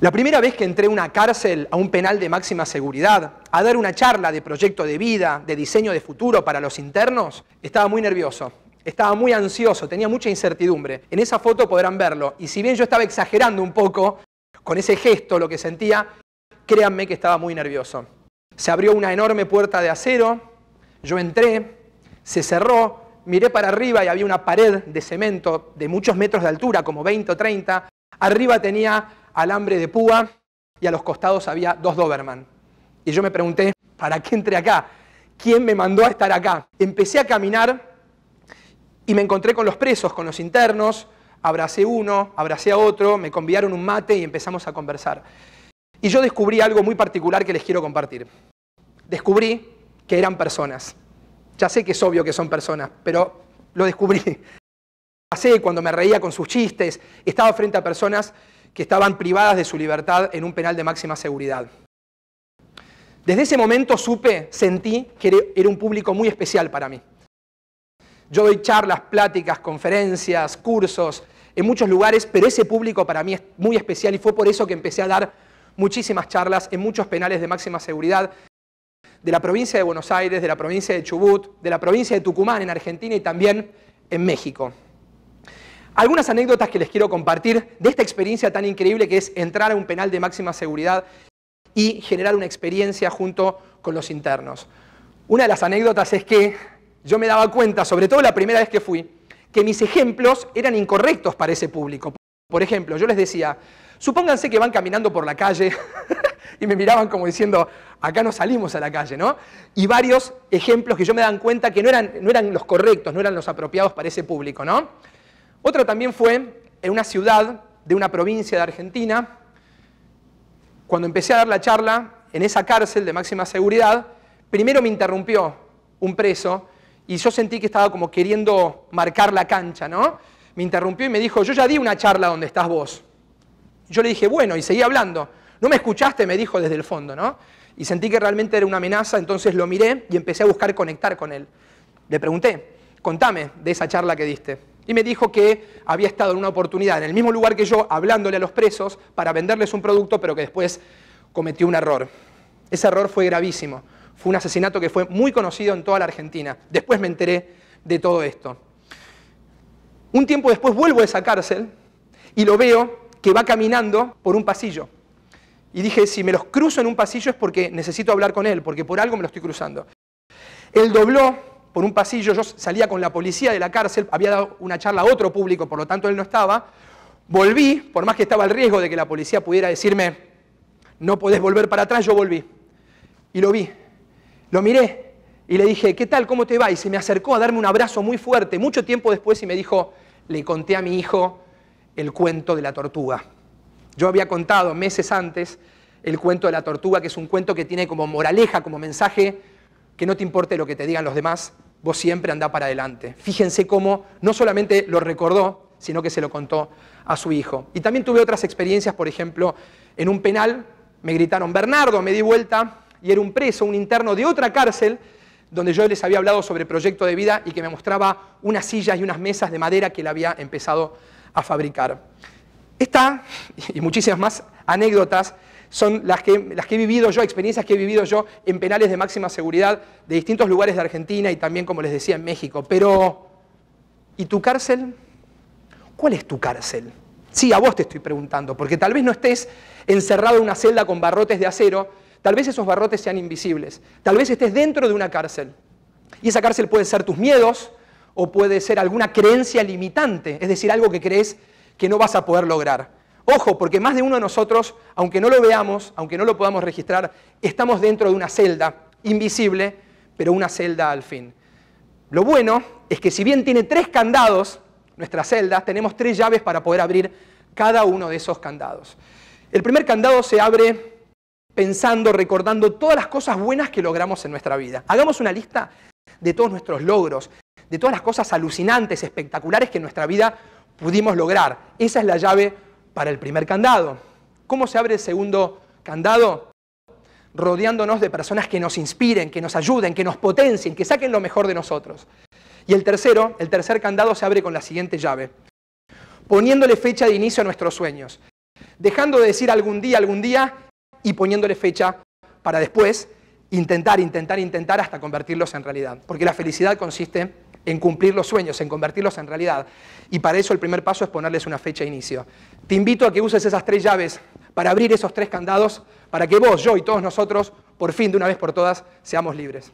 La primera vez que entré a una cárcel, a un penal de máxima seguridad, a dar una charla de proyecto de vida, de diseño de futuro para los internos, estaba muy nervioso. Estaba muy ansioso, tenía mucha incertidumbre. En esa foto podrán verlo. Y si bien yo estaba exagerando un poco con ese gesto, lo que sentía, créanme que estaba muy nervioso. Se abrió una enorme puerta de acero, yo entré, se cerró, miré para arriba y había una pared de cemento de muchos metros de altura, como 20 o 30. Arriba tenía alambre de púa y a los costados había dos Doberman. Y yo me pregunté, ¿para qué entré acá? ¿Quién me mandó a estar acá? Empecé a caminar y me encontré con los presos, con los internos, abracé uno, abracé a otro, me convidaron un mate y empezamos a conversar. Y yo descubrí algo muy particular que les quiero compartir. Descubrí que eran personas. Ya sé que es obvio que son personas, pero lo descubrí. Pasé cuando me reía con sus chistes, estaba frente a personas que estaban privadas de su libertad en un penal de máxima seguridad. Desde ese momento supe, sentí que era un público muy especial para mí. Yo doy charlas, pláticas, conferencias, cursos en muchos lugares, pero ese público para mí es muy especial y fue por eso que empecé a dar muchísimas charlas en muchos penales de máxima seguridad de la provincia de Buenos Aires, de la provincia de Chubut, de la provincia de Tucumán en Argentina y también en México. Algunas anécdotas que les quiero compartir de esta experiencia tan increíble que es entrar a un penal de máxima seguridad y generar una experiencia junto con los internos. Una de las anécdotas es que yo me daba cuenta, sobre todo la primera vez que fui, que mis ejemplos eran incorrectos para ese público. Por ejemplo, yo les decía, supónganse que van caminando por la calle y me miraban como diciendo, acá no salimos a la calle, ¿no? Y varios ejemplos que yo me dan cuenta que no eran, no eran los correctos, no eran los apropiados para ese público, ¿no? Otra también fue en una ciudad de una provincia de Argentina. Cuando empecé a dar la charla en esa cárcel de máxima seguridad, primero me interrumpió un preso y yo sentí que estaba como queriendo marcar la cancha, ¿no? Me interrumpió y me dijo, yo ya di una charla donde estás vos. Yo le dije, bueno, y seguí hablando. No me escuchaste, me dijo desde el fondo, ¿no? Y sentí que realmente era una amenaza, entonces lo miré y empecé a buscar conectar con él. Le pregunté, contame de esa charla que diste. Y me dijo que había estado en una oportunidad, en el mismo lugar que yo, hablándole a los presos para venderles un producto, pero que después cometió un error. Ese error fue gravísimo. Fue un asesinato que fue muy conocido en toda la Argentina. Después me enteré de todo esto. Un tiempo después vuelvo a esa cárcel y lo veo que va caminando por un pasillo. Y dije, si me los cruzo en un pasillo es porque necesito hablar con él, porque por algo me lo estoy cruzando. Él dobló por un pasillo, yo salía con la policía de la cárcel, había dado una charla a otro público, por lo tanto él no estaba, volví, por más que estaba el riesgo de que la policía pudiera decirme, no podés volver para atrás, yo volví. Y lo vi, lo miré y le dije, ¿qué tal? ¿Cómo te va? Y se me acercó a darme un abrazo muy fuerte, mucho tiempo después, y me dijo, le conté a mi hijo el cuento de la tortuga. Yo había contado meses antes el cuento de la tortuga, que es un cuento que tiene como moraleja, como mensaje, que no te importe lo que te digan los demás, vos siempre andá para adelante. Fíjense cómo no solamente lo recordó, sino que se lo contó a su hijo. Y también tuve otras experiencias, por ejemplo, en un penal me gritaron, Bernardo, me di vuelta y era un preso, un interno de otra cárcel, donde yo les había hablado sobre proyecto de vida y que me mostraba unas sillas y unas mesas de madera que él había empezado a fabricar. Esta y muchísimas más anécdotas son las que, las que he vivido yo, experiencias que he vivido yo en penales de máxima seguridad de distintos lugares de Argentina y también, como les decía, en México. Pero, ¿y tu cárcel? ¿Cuál es tu cárcel? Sí, a vos te estoy preguntando, porque tal vez no estés encerrado en una celda con barrotes de acero, tal vez esos barrotes sean invisibles, tal vez estés dentro de una cárcel. Y esa cárcel puede ser tus miedos o puede ser alguna creencia limitante, es decir, algo que crees que no vas a poder lograr. Ojo, porque más de uno de nosotros, aunque no lo veamos, aunque no lo podamos registrar, estamos dentro de una celda invisible, pero una celda al fin. Lo bueno es que si bien tiene tres candados, nuestras celdas, tenemos tres llaves para poder abrir cada uno de esos candados. El primer candado se abre pensando, recordando todas las cosas buenas que logramos en nuestra vida. Hagamos una lista de todos nuestros logros, de todas las cosas alucinantes, espectaculares que en nuestra vida pudimos lograr. Esa es la llave para el primer candado. ¿Cómo se abre el segundo candado? Rodeándonos de personas que nos inspiren, que nos ayuden, que nos potencien, que saquen lo mejor de nosotros. Y el tercero, el tercer candado se abre con la siguiente llave, poniéndole fecha de inicio a nuestros sueños, dejando de decir algún día, algún día, y poniéndole fecha para después intentar, intentar, intentar hasta convertirlos en realidad. Porque la felicidad consiste en cumplir los sueños, en convertirlos en realidad. Y para eso el primer paso es ponerles una fecha de inicio. Te invito a que uses esas tres llaves para abrir esos tres candados, para que vos, yo y todos nosotros, por fin, de una vez por todas, seamos libres.